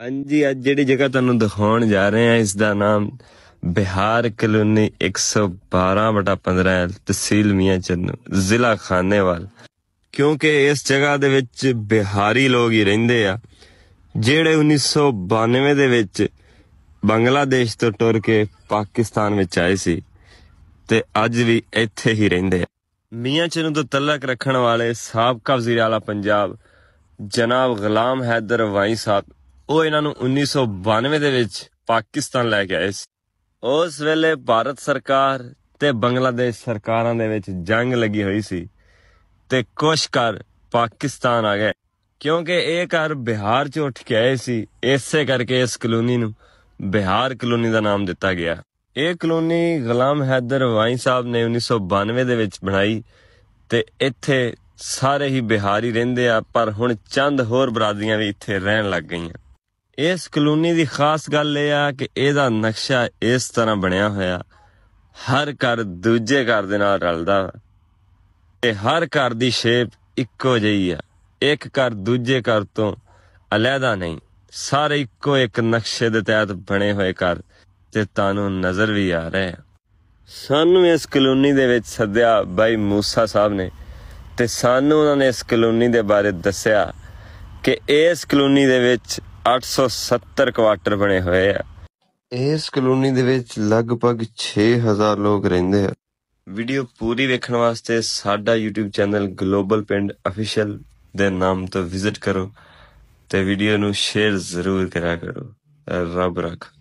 ਹਾਂਜੀ ਅੱਜ ਜਿਹੜੀ ਜਗ੍ਹਾ ਤੁਹਾਨੂੰ ਦਿਖਾਉਣ ਜਾ ਰਹੇ ਹਾਂ ਇਸ ਦਾ ਨਾਮ ਬਿਹਾਰ ਕਲੋਨੀ 112/15 ਤਹਿਸੀਲ ਮੀਆਂ ਚੰਨੂ ਜ਼ਿਲ੍ਹਾ ਖਾਨੇਵਾਲ ਕਿਉਂਕਿ ਇਸ ਜਗ੍ਹਾ ਦੇ ਵਿੱਚ ਬਿਹਾਰੀ ਲੋਕ ਹੀ ਰਹਿੰਦੇ ਆ ਜਿਹੜੇ 1992 ਦੇ ਵਿੱਚ ਬੰਗਲਾਦੇਸ਼ ਤੋਂ ਟੁਰ ਕੇ ਪਾਕਿਸਤਾਨ ਵਿੱਚ ਆਏ ਸੀ ਤੇ ਅੱਜ ਵੀ ਇੱਥੇ ਹੀ ਰਹਿੰਦੇ ਆ ਮੀਆਂ ਚੰਨੂ ਤੋਂ ਤਲਕ ਰੱਖਣ ਵਾਲੇ ਸਾਬਕਾ ਵਜ਼ੀਰ ਆਲਾ ਪੰਜਾਬ ਜਨਾਬ ਗੁਲਾਮ ਹੈਦਰ ਵਾਈ ਸਾਹਿਬ ਉਹ ਇਹਨਾਂ ਨੂੰ 1992 ਦੇ ਵਿੱਚ ਪਾਕਿਸਤਾਨ ਲੈ ਕੇ ਆਏ ਸੀ ਉਸ ਵੇਲੇ ਭਾਰਤ ਸਰਕਾਰ ਤੇ ਬੰਗਲਾਦੇਸ਼ ਸਰਕਾਰਾਂ ਦੇ ਵਿੱਚ ਜੰਗ ਲੱਗੀ ਹੋਈ ਸੀ ਤੇ ਕੁਛ ਕਰ ਪਾਕਿਸਤਾਨ ਆ ਗਏ ਕਿਉਂਕਿ ਇਹ ਘਰ ਬਿਹਾਰ ਚ ਉੱਠ ਕੇ ਆਏ ਸੀ ਇਸੇ ਕਰਕੇ ਇਸ ਕਲੋਨੀ ਨੂੰ ਬਿਹਾਰ ਕਲੋਨੀ ਦਾ ਨਾਮ ਦਿੱਤਾ ਗਿਆ ਇਹ ਕਲੋਨੀ ਗੁਲਾਮ ਹੈਦਰ ਵਾਈ ਸਾਹਿਬ ਨੇ 1992 ਦੇ ਵਿੱਚ ਬਣਾਈ ਤੇ ਇੱਥੇ ਸਾਰੇ ਹੀ ਬਿਹਾਰੀ ਰਹਿੰਦੇ ਆ ਪਰ ਹੁਣ ਚੰਦ ਹੋਰ ਬਰਾਦਰੀਆਂ ਵੀ ਇੱਥੇ ਰਹਿਣ ਲੱਗ ਗਈਆਂ ਇਸ ਕਲੋਨੀ ਦੀ ਖਾਸ ਗੱਲ ਇਹ ਆ ਕਿ ਇਹਦਾ ਨਕਸ਼ਾ ਇਸ ਤਰ੍ਹਾਂ ਬਣਿਆ ਹੋਇਆ ਹਰ ਘਰ ਦੂਜੇ ਘਰ ਦੇ ਨਾਲ ਰਲਦਾ ਤੇ ਹਰ ਘਰ ਦੀ ਸ਼ੇਪ ਇੱਕੋ ਜਿਹੀ ਆ ਇੱਕ ਘਰ ਦੂਜੇ ਘਰ ਤੋਂ ਅਲੱਗਾ ਨਹੀਂ ਸਾਰੇ ਇੱਕੋ ਇੱਕ ਨਕਸ਼ੇ ਦੇ ਤਹਿਤ ਬਣੇ ਹੋਏ ਘਰ ਤੇ ਤੁਹਾਨੂੰ ਨਜ਼ਰ ਵੀ ਆ ਰਹੇ ਸਾਨੂੰ ਇਸ ਕਲੋਨੀ ਦੇ ਵਿੱਚ ਸੱਦਿਆ ਬਾਈ موسی ਸਾਹਿਬ ਨੇ ਤੇ ਸਾਨੂੰ ਉਹਨਾਂ ਨੇ ਇਸ ਕਲੋਨੀ ਦੇ ਬਾਰੇ ਦੱਸਿਆ ਕਿ ਇਸ ਕਲੋਨੀ ਦੇ ਵਿੱਚ 870 ਕੁਆਟਰ ਬਣੇ ਹੋਏ ਆ ਇਸ ਕਲੋਨੀ ਦੇ ਵਿੱਚ ਲਗਭਗ 6000 ਲੋਕ ਰਹਿੰਦੇ ਆ ਵੀਡੀਓ ਪੂਰੀ ਵੇਖਣ ਵਾਸਤੇ ਸਾਡਾ YouTube channel global Pind official ਦੇ ਨਾਮ ਤੋਂ ਵਿਜ਼ਿਟ ਕਰੋ ਤੇ ਵੀਡੀਓ ਨੂੰ ਸ਼ੇਅਰ ਜ਼ਰੂਰ ਕਰਿਆ ਕਰੋ ਰੱਬ ਰੱਖਾ